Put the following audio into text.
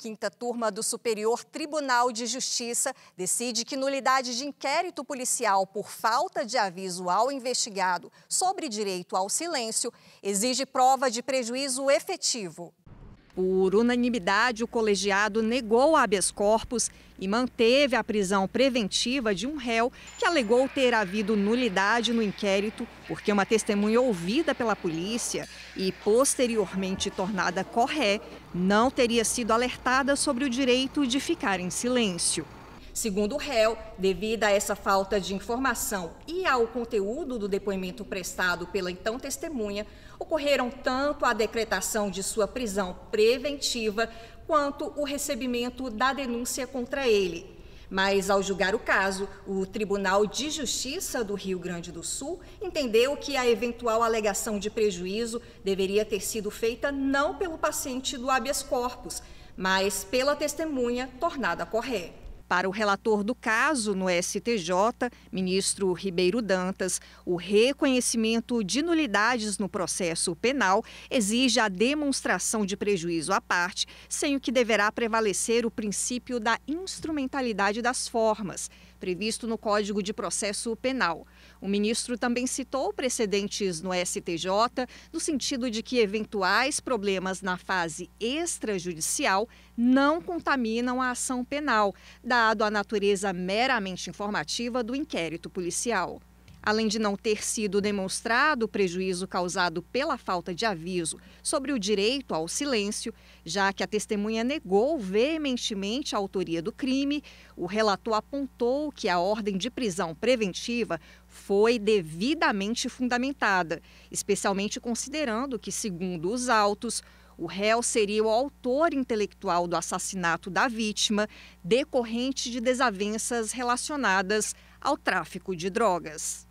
Quinta turma do Superior Tribunal de Justiça decide que nulidade de inquérito policial por falta de aviso ao investigado sobre direito ao silêncio exige prova de prejuízo efetivo. Por unanimidade, o colegiado negou habeas corpus e manteve a prisão preventiva de um réu que alegou ter havido nulidade no inquérito porque uma testemunha ouvida pela polícia e posteriormente tornada corré não teria sido alertada sobre o direito de ficar em silêncio. Segundo o réu, devido a essa falta de informação e ao conteúdo do depoimento prestado pela então testemunha, ocorreram tanto a decretação de sua prisão preventiva quanto o recebimento da denúncia contra ele. Mas, ao julgar o caso, o Tribunal de Justiça do Rio Grande do Sul entendeu que a eventual alegação de prejuízo deveria ter sido feita não pelo paciente do habeas corpus, mas pela testemunha tornada correta. Para o relator do caso no STJ, ministro Ribeiro Dantas, o reconhecimento de nulidades no processo penal exige a demonstração de prejuízo à parte, sem o que deverá prevalecer o princípio da instrumentalidade das formas, previsto no Código de Processo Penal. O ministro também citou precedentes no STJ, no sentido de que eventuais problemas na fase extrajudicial não contaminam a ação penal, da a natureza meramente informativa do inquérito policial. Além de não ter sido demonstrado o prejuízo causado pela falta de aviso sobre o direito ao silêncio, já que a testemunha negou veementemente a autoria do crime, o relator apontou que a ordem de prisão preventiva foi devidamente fundamentada, especialmente considerando que, segundo os autos, o réu seria o autor intelectual do assassinato da vítima, decorrente de desavenças relacionadas ao tráfico de drogas.